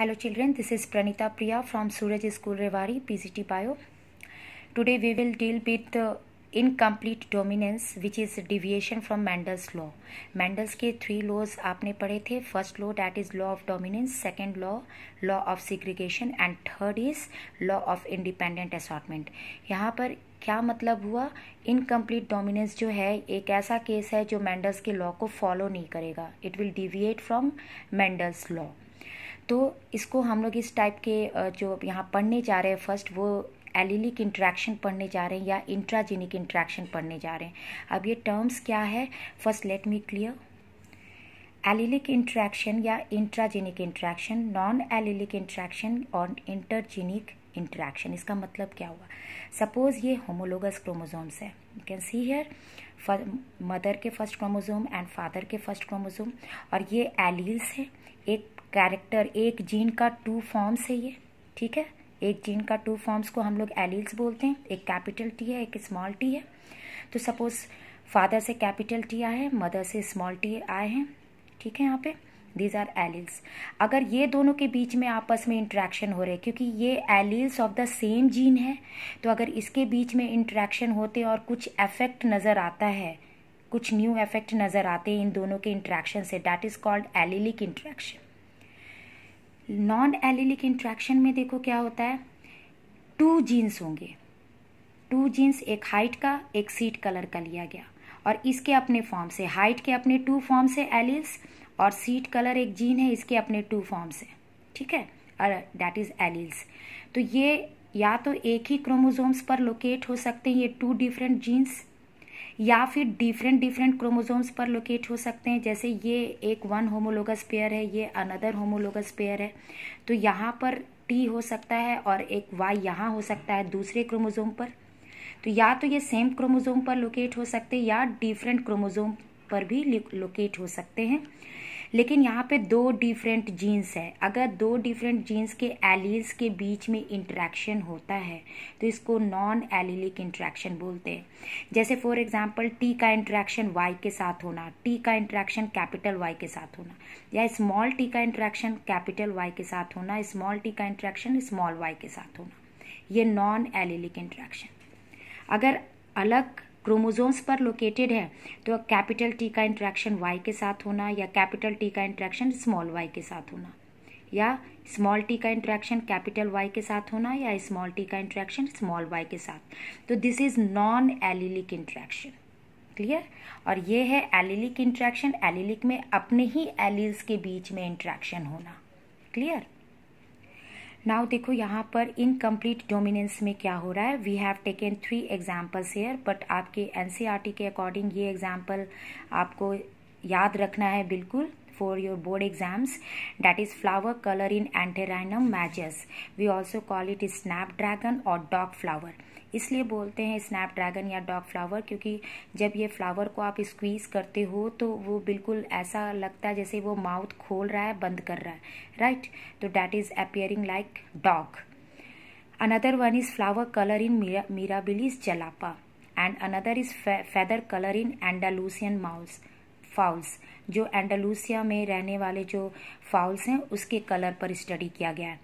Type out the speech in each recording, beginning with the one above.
Hello children this is Pranita Priya from Suraj school Rewari PGT bio today we will deal with incomplete dominance which is deviation from Mendel's law Mendel's के three laws आपने पढ़े थे first law that is law of dominance second law law of segregation and third is law of independent assortment यहाँ पर क्या मतलब हुआ incomplete dominance जो है एक ऐसा केस है जो मैंडल्स के लॉ को फॉलो नहीं करेगा it will deviate from Mendel's law तो इसको हम लोग इस टाइप के जो यहाँ पढ़ने जा रहे हैं फर्स्ट वो एलिलिक इंट्रैक्शन पढ़ने जा रहे हैं या इंट्राजेनिक इंट्रैक्शन पढ़ने जा रहे हैं अब ये टर्म्स क्या है first let me clear allelic interaction या intragenic interaction non allelic interaction और इंटरजेनिक इंट्रैक्शन इसका मतलब क्या हुआ सपोज ये होमोलोगस क्रोमोजोम्स है you can see here mother के फर्स्ट क्रोमोजोम एंड फादर के फर्स्ट क्रोमोजोम और ये एलील्स हैं एक कैरेक्टर एक जीन का टू फॉर्म्स है ये ठीक है एक जीन का टू फॉर्म्स को हम लोग एलील्स बोलते हैं एक कैपिटल टी है एक स्मॉल टी है तो सपोज फादर से कैपिटल टी आए हैं मदर से स्मॉल टी आए हैं ठीक है यहाँ पे दीज आर एलील्स अगर ये दोनों के बीच में आपस में इंट्रैक्शन हो रहे हैं क्योंकि ये alleles of the same gene है तो अगर इसके बीच में इंट्रैक्शन होते और कुछ इफेक्ट नज़र आता है कुछ न्यू इफेक्ट नज़र आते हैं इन दोनों के इंट्रैक्शन से that is called allelic interaction non allelic interaction में देखो क्या होता है टू जीन्स होंगे टू जीन्स एक हाइट का एक सीट कलर का लिया गया और इसके अपने फॉर्म से हाइट के अपने टू फॉर्म से एलिल्स और सीट कलर एक जीन है इसके अपने टू फॉर्म से ठीक है और दैट इज़ एलिल्स तो ये या तो एक ही क्रोमोजोम्स पर लोकेट हो सकते हैं ये टू डिफरेंट जीन्स या फिर डिफरेंट डिफरेंट क्रोमोजोम्स पर लोकेट हो सकते हैं जैसे ये एक वन होमोलोगस पेयर है ये अनदर होमोलोगस पेयर है तो यहाँ पर टी हो सकता है और एक वाई यहाँ हो सकता है दूसरे क्रोमोजोम पर तो या तो ये सेम क्रोमोजोम पर लोकेट हो सकते हैं या डिफरेंट क्रोमोजोम पर भी लोकेट हो सकते हैं लेकिन यहाँ पे दो डिफरेंट जीन्स है अगर दो डिफरेंट जीन्स के एलील्स के बीच में इंट्रैक्शन होता है तो इसको नॉन एलिलिक इंट्रैक्शन बोलते हैं जैसे फॉर एग्जाम्पल टी का इंट्रैक्शन वाई के साथ होना टी का इंट्रैक्शन कैपिटल वाई के साथ होना या स्मॉल टी का इंट्रैक्शन कैपिटल वाई के साथ होना स्मॉल टी का इंट्रैक्शन स्मॉल वाई के साथ होना ये नॉन एलिलिक इंट्रैक्शन अगर अलग क्रोमोजोम्स पर लोकेटेड है तो कैपिटल टी का इंट्रैक्शन वाई के साथ होना या कैपिटल टी का इंट्रैक्शन स्मॉल वाई के साथ होना या स्मॉल टी का इंट्रैक्शन कैपिटल वाई के साथ होना या स्मॉल टी का इंट्रैक्शन स्मॉल वाई के साथ तो this is non allelic interaction clear और ये है एलिलिक इंट्रैक्शन एलिलिक में अपने ही एलिल्स के बीच में इंट्रैक्शन होना क्लियर नाउ देखो यहाँ पर इनकम्प्लीट डोमिनेंस में क्या हो रहा है we have taken three examples here but आपके एन सी आर टी के अकॉर्डिंग ये एग्जाम्पल आपको याद रखना है बिल्कुल for your board exams that is flower colour in Antirrhinum majus we also call it snapdragon और डॉग फ्लावर इसलिए बोलते हैं स्नैप ड्रैगन या डॉग फ्लावर क्योंकि जब ये फ्लावर को आप स्क्वीज़ करते हो तो वो बिल्कुल ऐसा लगता है जैसे वो माउथ खोल रहा है बंद कर रहा है राइट तो that is appearing like dog another one is flower colour in Mira Mirabilis jalapa and another is feather colour in Andalusian mouse fowls जो एंडलूसिया में रहने वाले जो फाउल्स हैं उसके कलर पर स्टडी किया गया है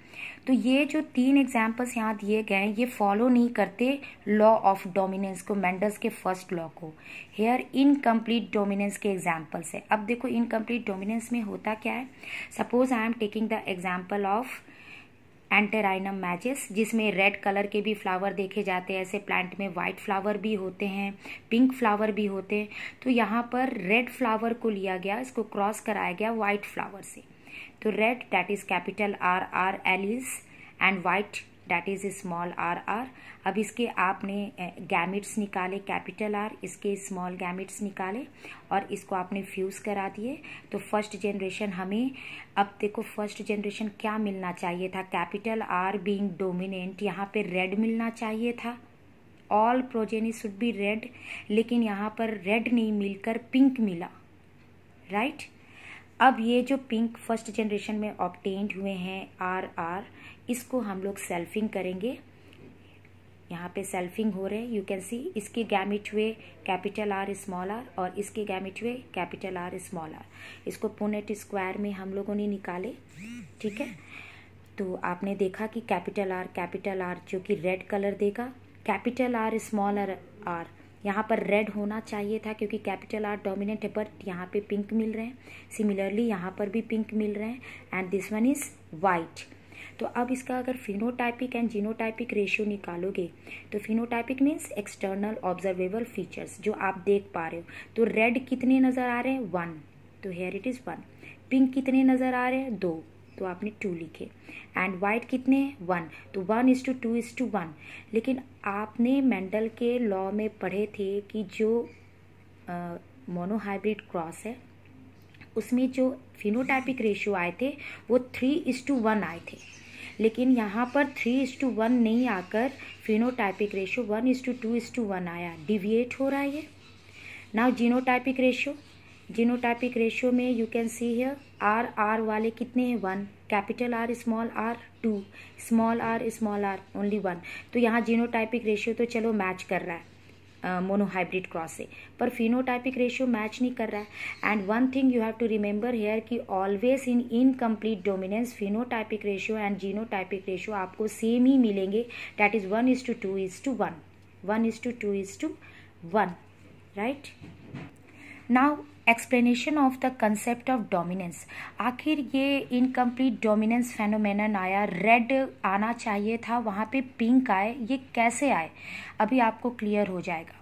तो ये जो तीन एग्जाम्पल्स यहाँ दिए गए हैं ये फॉलो नहीं करते लॉ ऑफ डोमिनेंस को मेंडस के फर्स्ट लॉ को हेयर इनकम्प्लीट डोमिनेंस के एग्जाम्पल्स है अब देखो इनकम्प्लीट डोमिनेंस में होता क्या है suppose I am taking the example of Antirrhinum majus जिसमें रेड कलर के भी फ्लावर देखे जाते हैं ऐसे प्लांट में वाइट फ्लावर भी होते हैं पिंक फ्लावर भी होते हैं तो यहाँ पर रेड फ्लावर को लिया गया इसको क्रॉस कराया गया वाइट फ्लावर से तो red that is capital R R alleles and white that is small R R अब इसके आपने गैमिट्स निकाले कैपिटल आर इसके स्मॉल गैमिट्स निकाले और इसको आपने फ्यूज़ करा दिए तो फर्स्ट जनरेशन हमें अब देखो फर्स्ट जनरेशन क्या मिलना चाहिए था कैपिटल आर बीइंग डोमिनेंट यहाँ पे रेड मिलना चाहिए था all progeny should be red लेकिन यहाँ पर रेड नहीं मिलकर पिंक मिला राइट right? अब ये जो पिंक फर्स्ट जनरेशन में ऑप्टेंड हुए हैं आर आर इसको हम लोग सेल्फिंग करेंगे यहाँ पे सेल्फिंग हो रहे हैं यू कैन सी इसके गैमिट हुए कैपिटल आर स्मॉल आर और इसके गैमिट हुए कैपिटल आर स्मॉल आर इसको पुनेट स्क्वायर में हम लोगों ने निकाले ठीक है तो आपने देखा कि कैपिटल आर कैपिटल आर जो कि रेड कलर देगा capital R small R R यहाँ पर रेड होना चाहिए था क्योंकि कैपिटल आर डोमिनेंट है बट यहाँ पे पिंक मिल रहे हैं सिमिलरली यहाँ पर भी पिंक मिल रहे हैं and this one is white तो अब इसका अगर फिनोटाइपिक एंड जीनोटाइपिक रेशियो निकालोगे तो phenotypic means external observable features जो आप देख पा रहे हो तो रेड कितने नज़र आ रहे हैं वन तो here it is one pink कितने नज़र आ रहे हैं दो तो आपने टू लिखे एंड वाइट कितने हैं वन तो one is two two is two one लेकिन आपने मेंडल के लॉ में पढ़े थे कि जो मोनोहाइब्रिड क्रॉस है उसमें जो फिनोटाइपिक रेशियो आए थे वो थ्री इज़ टू वन आए थे लेकिन यहाँ पर थ्री इज़ टू वन नहीं आकर phenotypic ratio one is two two is two one आया डिविएट हो रहा है ये now genotypic ratio genotypic ratio में यू कैन सी है आर आर वाले कितने हैं one capital R small R two small R small R only one तो यहाँ जीनोटाइपिक रेशियो तो चलो मैच कर रहा है मोनोहाइब्रिड क्रॉस से पर फिनोटाइपिक रेशियो मैच नहीं कर रहा है and one thing you have to remember here कि always in incomplete dominance phenotypic ratio and genotypic ratio आपको सेम ही मिलेंगे that is one is two two is two one one is two two is two one right now explanation of the concept of dominance आखिर ये incomplete dominance फेनोमेन आया red आना चाहिए था वहाँ पे पिंक आए ये कैसे आए अभी आपको क्लियर हो जाएगा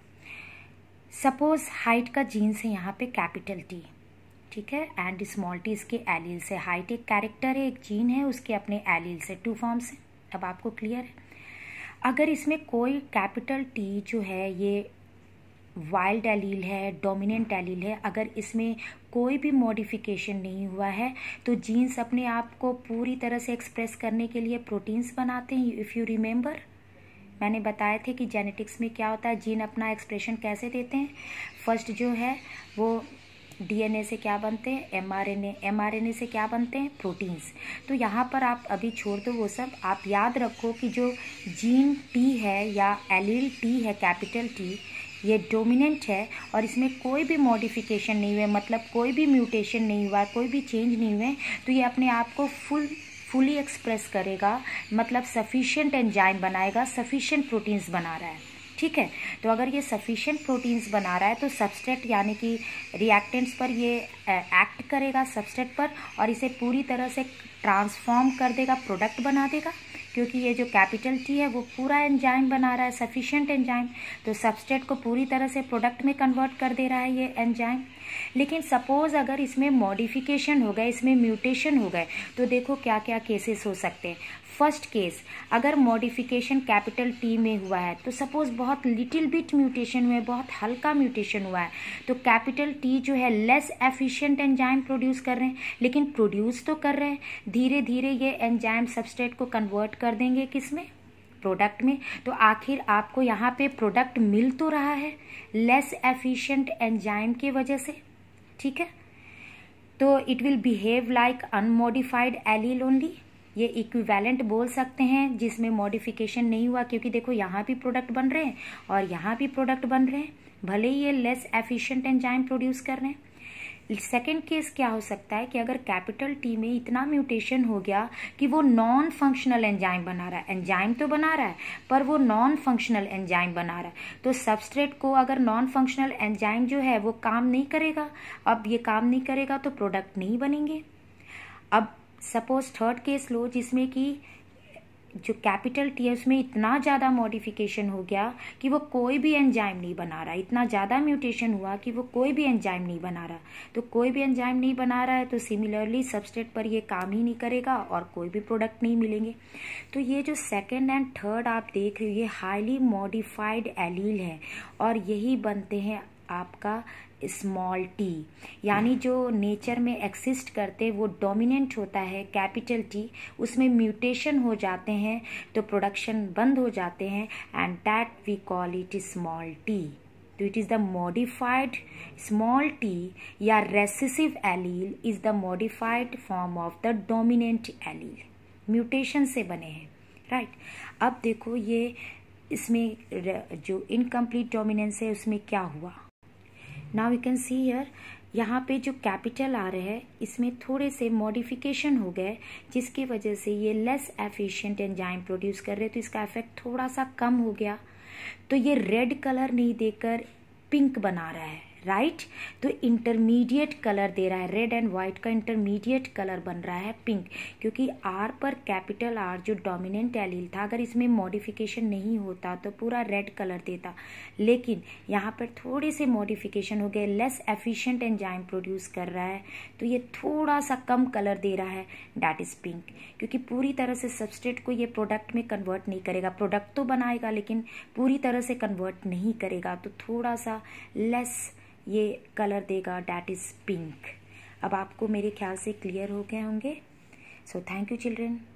सपोज हाइट का जीन्स है यहाँ पे कैपिटल टी ठीक है एंड स्मॉल टी इसके एलिल से हाइट एक कैरेक्टर है एक जीन है उसके अपने एलिल से टू फॉर्म्स हैं अब आपको क्लियर है अगर इसमें कोई कैपिटल टी जो है ये वाइल्ड एलील है डोमिनेंट एलील है अगर इसमें कोई भी मॉडिफिकेशन नहीं हुआ है तो जीन्स अपने आप को पूरी तरह से एक्सप्रेस करने के लिए प्रोटीन्स बनाते हैं इफ़ यू रिमेंबर मैंने बताए थे कि जेनेटिक्स में क्या होता है जीन अपना एक्सप्रेशन कैसे देते हैं फर्स्ट जो है वो डीएनए से क्या बनते हैं एमआरएनए एमआरएनए से क्या बनते हैं प्रोटीन्स तो यहाँ पर आप अभी छोड़ दो वो सब आप याद रखो कि जो जीन टी है या एलील टी है कैपिटल टी ये डोमिनेंट है और इसमें कोई भी मॉडिफिकेशन नहीं हुआ मतलब कोई भी म्यूटेशन नहीं हुआ कोई भी चेंज नहीं हुए तो ये अपने आप को फुल फुली एक्सप्रेस करेगा मतलब सफिशियंट एंजाइम बनाएगा सफिशियंट प्रोटीन्स बना रहा है ठीक है तो अगर ये सफिशियंट प्रोटीन्स बना रहा है तो सबस्टेट यानी कि रिएक्टेंट्स पर ये एक्ट करेगा सबस्टेट पर और इसे पूरी तरह से ट्रांसफॉर्म कर देगा प्रोडक्ट बना देगा क्योंकि ये जो कैपिटल टी है वो पूरा एंजाइम बना रहा है सफिशियंट एंजाइम तो सब्सटेट को पूरी तरह से प्रोडक्ट में कन्वर्ट कर दे रहा है ये एंजाइम लेकिन सपोज़ अगर इसमें मॉडिफिकेशन हो गए इसमें म्यूटेशन हो गए तो देखो क्या क्या केसेस हो सकते हैं फर्स्ट केस अगर मॉडिफिकेशन कैपिटल टी में हुआ है तो सपोज़ बहुत लिटिल बिट म्यूटेशन हुआ है बहुत हल्का म्यूटेशन हुआ है तो कैपिटल टी जो है लेस एफिशिएंट एंजाइम प्रोड्यूस कर रहे हैं लेकिन प्रोड्यूस तो कर रहे हैं धीरे धीरे ये एंजाइम सबस्टेट को कन्वर्ट कर देंगे किस में प्रोडक्ट में तो आखिर आपको यहाँ पे प्रोडक्ट मिल तो रहा है लेस एफिशियंट एंजाइम की वजह से ठीक है तो it will behave like unmodified allele only ये इक्विवेलेंट बोल सकते हैं जिसमें मॉडिफिकेशन नहीं हुआ क्योंकि देखो यहाँ भी प्रोडक्ट बन रहे हैं और यहाँ भी प्रोडक्ट बन रहे हैं भले ही ये लेस एफिशिएंट एंजाइम प्रोड्यूस कर रहे हैं सेकेंड केस क्या हो सकता है कि अगर कैपिटल टी में इतना म्यूटेशन हो गया कि वो नॉन फंक्शनल एंजाइम बना रहा है एंजाइम तो बना रहा है पर वो नॉन फंक्शनल एंजाइम बना रहा है तो सबस्ट्रेट को अगर नॉन फंक्शनल एंजाइम जो है वो काम नहीं करेगा अब ये काम नहीं करेगा तो प्रोडक्ट नहीं बनेंगे अब सपोज थर्ड केस लो जिसमें कि जो कैपिटल टीयर्स में इतना ज़्यादा मॉडिफिकेशन हो गया कि वो कोई भी एंजाइम नहीं बना रहा इतना ज़्यादा म्यूटेशन हुआ कि वो कोई भी एंजाइम नहीं बना रहा तो कोई भी एंजाइम नहीं बना रहा है तो सिमिलरली सबस्टेट पर ये काम ही नहीं करेगा और कोई भी प्रोडक्ट नहीं मिलेंगे तो ये जो सेकेंड एंड थर्ड आप देख रहे हो ये हाईली मॉडिफाइड एलील है और यही बनते हैं आपका स्मॉल टी यानी hmm. जो नेचर में एक्सिस्ट करते वो डोमिनेंट होता है कैपिटल टी उसमें म्यूटेशन हो जाते हैं तो प्रोडक्शन बंद हो जाते हैं and that we call it small T तो it is the modified small T या recessive allele is the modified form of the dominant allele mutation से बने हैं राइट right? अब देखो ये इसमें जो इनकम्प्लीट डोमिनेंस है उसमें क्या हुआ now you can see here यहाँ पे जो कैपिटल आ रहा है इसमें थोड़े से मॉडिफिकेशन हो गए जिसकी वजह से ये लेस एफिशिएंट एंजाइम प्रोड्यूस कर रहे तो इसका इफेक्ट थोड़ा सा कम हो गया तो ये रेड कलर नहीं देकर पिंक बना रहा है राइट तो इंटरमीडिएट कलर दे रहा है रेड एंड वाइट का इंटरमीडिएट कलर बन रहा है पिंक क्योंकि आर पर कैपिटल आर जो डोमिनेंट एलील था अगर इसमें मॉडिफिकेशन नहीं होता तो पूरा रेड कलर देता लेकिन यहाँ पर थोड़े से मॉडिफिकेशन हो गए लेस एफिशिएंट एंजाइम प्रोड्यूस कर रहा है तो ये थोड़ा सा कम कलर दे रहा है डैट इज़ पिंक क्योंकि पूरी तरह से सबस्टेट को ये प्रोडक्ट में कन्वर्ट नहीं करेगा प्रोडक्ट तो बनाएगा लेकिन पूरी तरह से कन्वर्ट नहीं करेगा तो थोड़ा सा लेस ये कलर देगा डैट इज़ पिंक अब आपको मेरे ख्याल से क्लियर हो गए होंगे सो थैंक यू चिल्ड्रेन